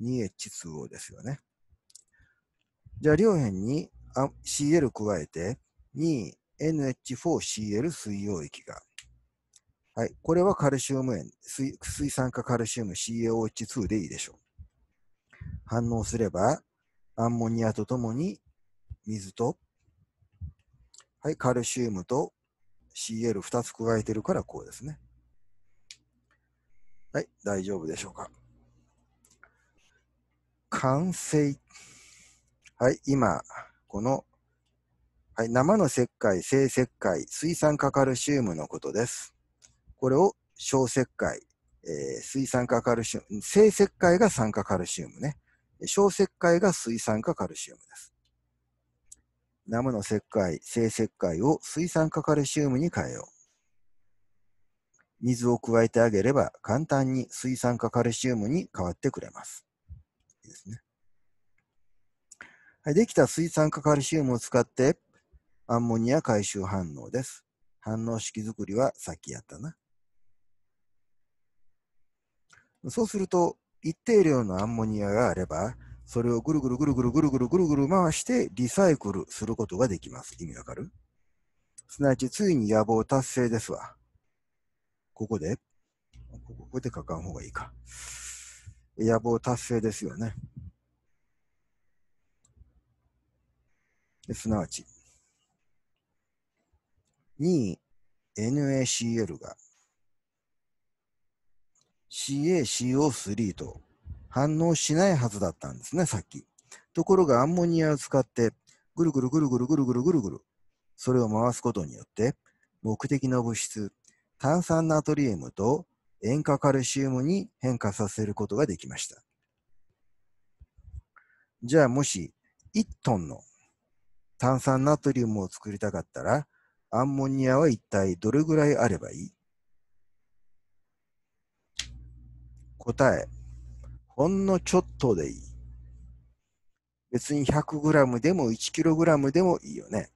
2H2O ですよね。じゃあ両辺に CL 加えて 2NH4Cl 水溶液が。はい。これはカルシウム塩、水水酸化カルシウム CaOH2 でいいでしょう。反応すればアンモニアとともに水とはい、カルシウムと CL2 つ加えてるからこうですね。はい、大丈夫でしょうか。完成。はい、今、この、はい、生の石灰、生石灰、水酸化カルシウムのことです。これを小石灰、えー、水酸化カルシウム、生石灰が酸化カルシウムね。小石灰が水酸化カルシウムです。ナムの石灰、生石灰を水酸化カルシウムに変えよう。水を加えてあげれば簡単に水酸化カルシウムに変わってくれます。いいですね。はい、できた水酸化カルシウムを使ってアンモニア回収反応です。反応式作りはさっきやったな。そうすると一定量のアンモニアがあればそれをぐるぐるぐるぐるぐるぐるぐるぐる回してリサイクルすることができます。意味わかるすなわち、ついに野望達成ですわ。ここで、ここで書かん方がいいか。野望達成ですよね。すなわち、2 NACL が CACO3 と反応しないはずだったんですね、さっき。ところがアンモニアを使って、ぐるぐるぐるぐるぐるぐるぐるぐる、それを回すことによって、目的の物質、炭酸ナトリウムと塩化カルシウムに変化させることができました。じゃあもし1トンの炭酸ナトリウムを作りたかったら、アンモニアは一体どれぐらいあればいい答えほんのちょっとでいい。別に 100g でも 1kg でもいいよね。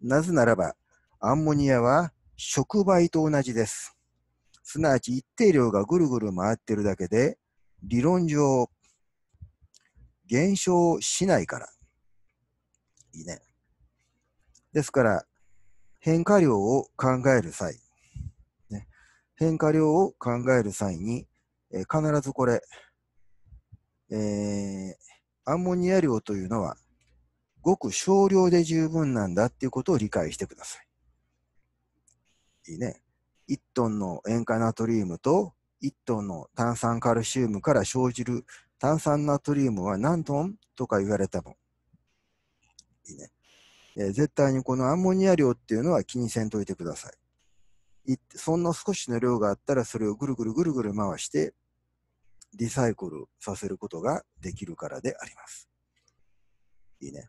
なぜならば、アンモニアは触媒と同じです。すなわち一定量がぐるぐる回ってるだけで、理論上、減少しないから。いいね。ですから、変化量を考える際、ね、変化量を考える際に、え必ずこれ、えー、アンモニア量というのは、ごく少量で十分なんだっていうことを理解してください。いいね。1トンの塩化ナトリウムと1トンの炭酸カルシウムから生じる炭酸ナトリウムは何トンとか言われたもん。いいね。えー、絶対にこのアンモニア量っていうのは気にせんといてください。いそんな少しの量があったらそれをぐるぐるぐるぐる回してリサイクルさせることができるからであります。いいね。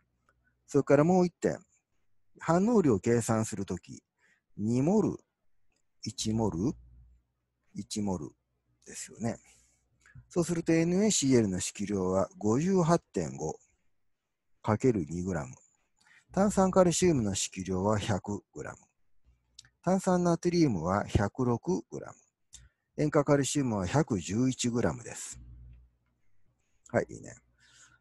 それからもう一点。反応量を計算するとき、2モル、1モル、1モルですよね。そうすると NaCl の式量は 58.5×2g。炭酸カルシウムの式量は 100g。炭酸ナトリウムは 106g。塩化カルシウムは 111g です。はい、いいね。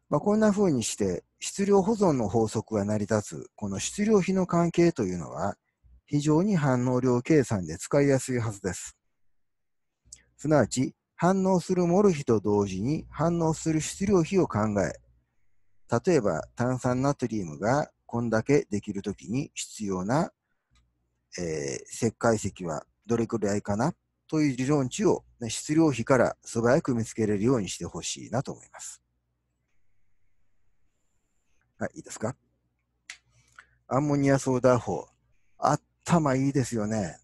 まあ、こんな風にして、質量保存の法則が成り立つ、この質量比の関係というのは、非常に反応量計算で使いやすいはずです。すなわち、反応するモル比と同時に反応する質量比を考え、例えば炭酸ナトリウムがこんだけできるときに必要な、えー、石灰石はどれくらいかなという理論値を、ね、質量比から素早く見つけれるようにしてほしいなと思います。はい、いいですかアンモニアソーダ法。頭いいですよね。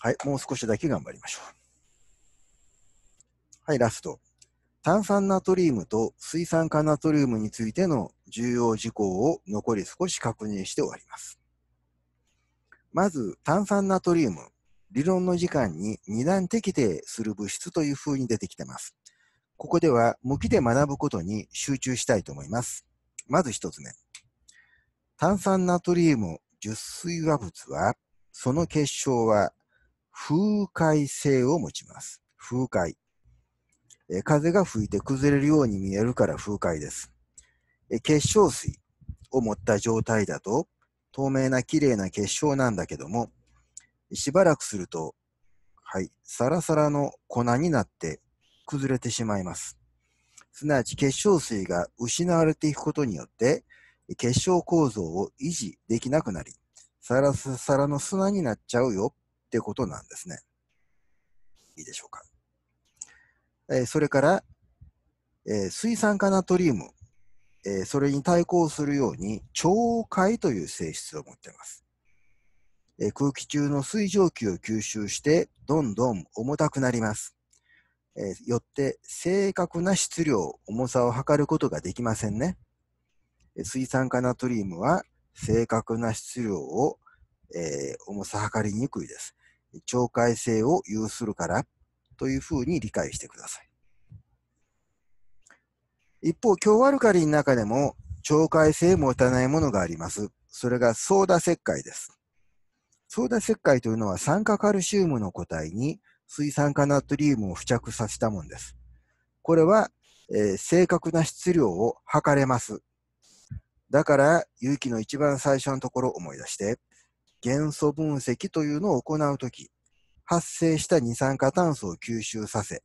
はい、もう少しだけ頑張りましょう。はい、ラスト。炭酸ナトリウムと水酸化ナトリウムについての重要事項を残り少し確認して終わります。まず炭酸ナトリウム、理論の時間に二段適定する物質という風に出てきてます。ここでは向きで学ぶことに集中したいと思います。まず一つ目。炭酸ナトリウム10水和物は、その結晶は風解性を持ちます。風解。え風が吹いて崩れるように見えるから風解です。え結晶水を持った状態だと、透明な綺麗な結晶なんだけども、しばらくすると、はい、サラサラの粉になって崩れてしまいます。すなわち結晶水が失われていくことによって、結晶構造を維持できなくなり、サラサラの砂になっちゃうよってことなんですね。いいでしょうか。えー、それから、えー、水酸化ナトリウムえー、それに対抗するように超解という性質を持っています。えー、空気中の水蒸気を吸収してどんどん重たくなります。えー、よって正確な質量、重さを測ることができませんね。水酸化ナトリウムは正確な質量を、え重さ測りにくいです。超解性を有するからというふうに理解してください。一方、強アルカリの中でも懲戒性を持たないものがあります。それがソーダ石灰です。ソーダ石灰というのは酸化カルシウムの個体に水酸化ナトリウムを付着させたものです。これは、えー、正確な質量を測れます。だから、有機の一番最初のところを思い出して、元素分析というのを行うとき、発生した二酸化炭素を吸収させ、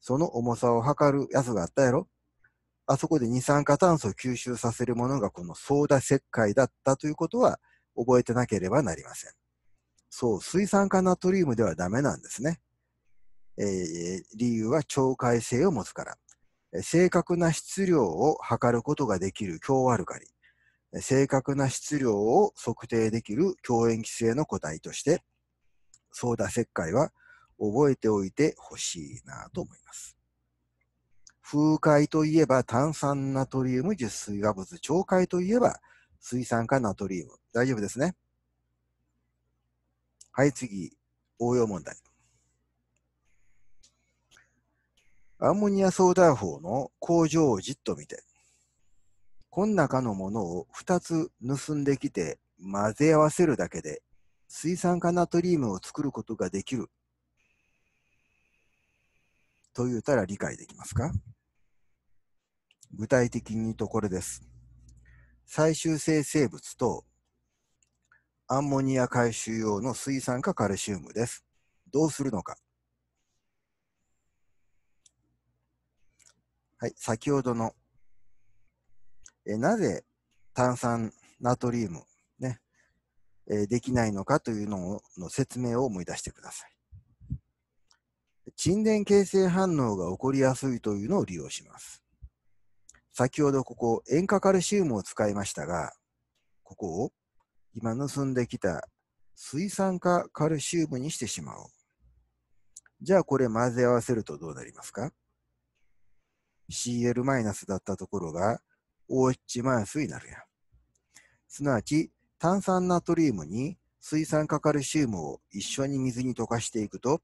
その重さを測るやつがあったやろあそこで二酸化炭素を吸収させるものがこのソーダ石灰だったということは覚えてなければなりません。そう、水酸化ナトリウムではダメなんですね。えー、理由は懲戒性を持つから。正確な質量を測ることができる強アルカリ。正確な質量を測定できる強塩基性の個体として、ソーダ石灰は覚えておいてほしいなと思います。風海といえば炭酸ナトリウム実水化物、潮海といえば水酸化ナトリウム。大丈夫ですね。はい、次、応用問題。アンモニアソーダ法の工場をじっと見て、こん中のものを2つ盗んできて混ぜ合わせるだけで水酸化ナトリウムを作ることができると言うたら理解できますか具体的に言うとこれです。最終生成物とアンモニア回収用の水酸化カルシウムです。どうするのか。はい、先ほどのえなぜ炭酸ナトリウムね、えできないのかというのの説明を思い出してください。沈殿形成反応が起こりやすいというのを利用します。先ほどここ塩化カルシウムを使いましたが、ここを今盗んできた水酸化カルシウムにしてしまおう。じゃあこれ混ぜ合わせるとどうなりますか ?Cl- だったところが OH- になるやん。すなわち炭酸ナトリウムに水酸化カルシウムを一緒に水に溶かしていくと、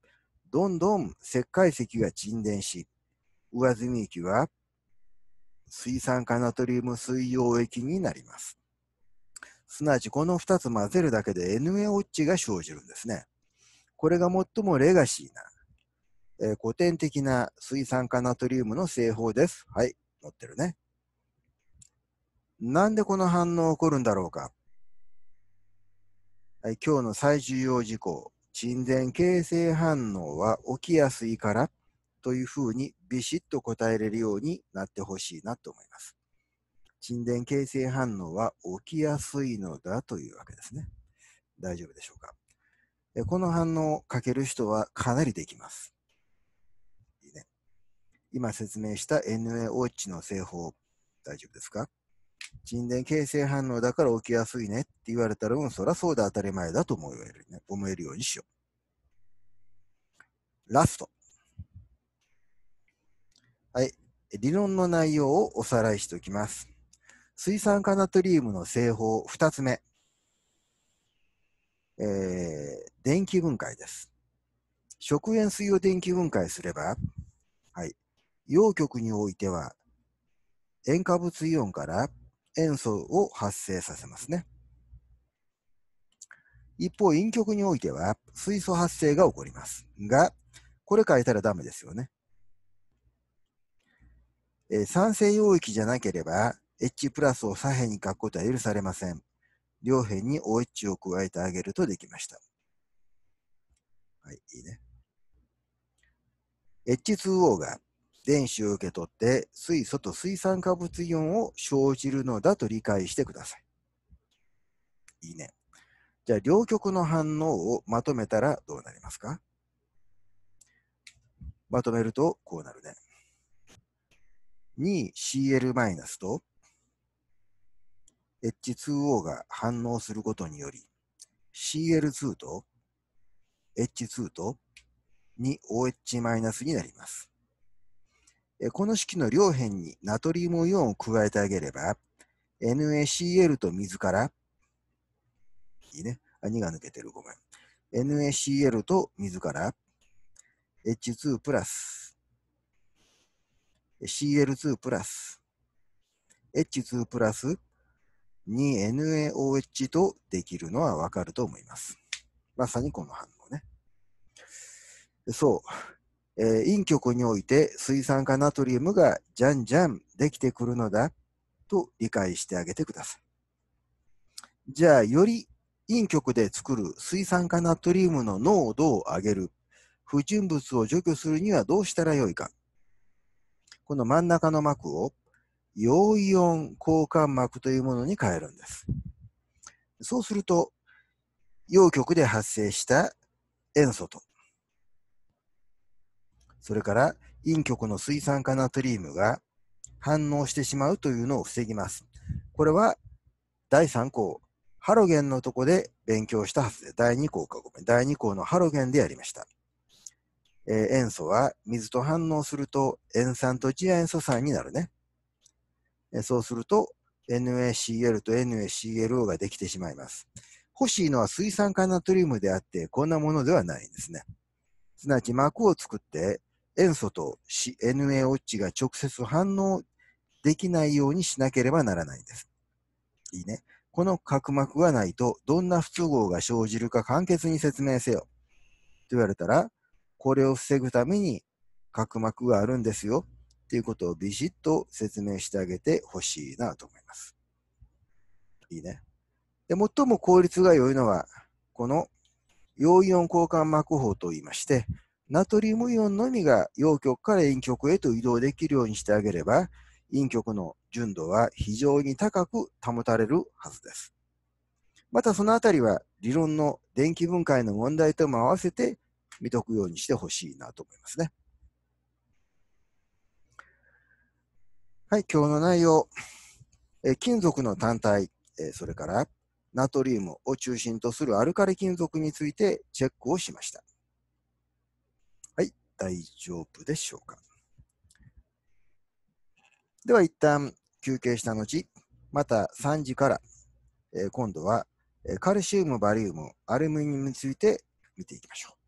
どんどん石灰石が沈殿し、上澄み液は水酸化ナトリウム水溶液になります。すなわちこの2つ混ぜるだけで NaOH が生じるんですね。これが最もレガシーな、えー、古典的な水酸化ナトリウムの製法です。はい、載ってるね。なんでこの反応起こるんだろうか。はい、今日の最重要事項、沈殿形成反応は起きやすいからというふうにビシッと答えれるようになってほしいなと思います。沈殿形成反応は起きやすいのだというわけですね。大丈夫でしょうか。この反応をかける人はかなりできます。いいね。今説明した NaOH の製法、大丈夫ですか沈殿形成反応だから起きやすいねって言われたら、うん、そらそうだ、当たり前だと思える,、ね、思えるようにしよう。ラスト。はい。理論の内容をおさらいしておきます。水酸化ナトリウムの製法2つ目。えー、電気分解です。食塩水を電気分解すれば、はい。陽極においては、塩化物イオンから塩素を発生させますね。一方、陰極においては水素発生が起こります。が、これ変えたらダメですよね。えー、酸性溶液じゃなければ、H プラスを左辺に書くことは許されません。両辺に OH を加えてあげるとできました。はい、いいね。H2O が電子を受け取って水素と水酸化物イオンを生じるのだと理解してください。いいね。じゃあ両極の反応をまとめたらどうなりますかまとめるとこうなるね。に Cl- マイナスと H2O が反応することにより Cl2 と H2 と 2OH- マイナスになります。この式の両辺にナトリウムイオンを加えてあげれば NaCl と水からいいね。あ、2が抜けてる。ごめん。NaCl と水から H2 プラス CL2 プラス H2 プラス 2NaOH とできるのはわかると思います。まさにこの反応ね。そう。えー、陰極において水酸化ナトリウムがじゃんじゃんできてくるのだと理解してあげてください。じゃあ、より陰極で作る水酸化ナトリウムの濃度を上げる不純物を除去するにはどうしたらよいかこの真ん中の膜を陽イオン交換膜というものに変えるんです。そうすると、陽極で発生した塩素と、それから陰極の水酸化ナトリウムが反応してしまうというのを防ぎます。これは第3項、ハロゲンのとこで勉強したはずで、第2項かごめん、第2項のハロゲンでやりました。えー、塩素は水と反応すると塩酸と一塩素酸になるね。えー、そうすると NaCl と NaClO ができてしまいます。欲しいのは水酸化ナトリウムであって、こんなものではないんですね。すなわち膜を作って塩素と NaOH が直接反応できないようにしなければならないんです。いいね。この角膜がないと、どんな不都合が生じるか簡潔に説明せよ。と言われたら、これを防ぐために角膜があるんですよっていうことをビシッと説明してあげてほしいなと思います。いいね。で、最も効率が良いのは、この陽イオン交換膜法といいまして、ナトリウムイオンのみが陽極から陰極へと移動できるようにしてあげれば、陰極の純度は非常に高く保たれるはずです。またそのあたりは理論の電気分解の問題とも合わせて見とくようにしてほしいなと思いますね。はい、今日の内容。え金属の単体、えそれからナトリウムを中心とするアルカリ金属についてチェックをしました。はい、大丈夫でしょうか。では一旦休憩した後、また3時から、え今度はカルシウム、バリウム、アルミニウムについて見ていきましょう。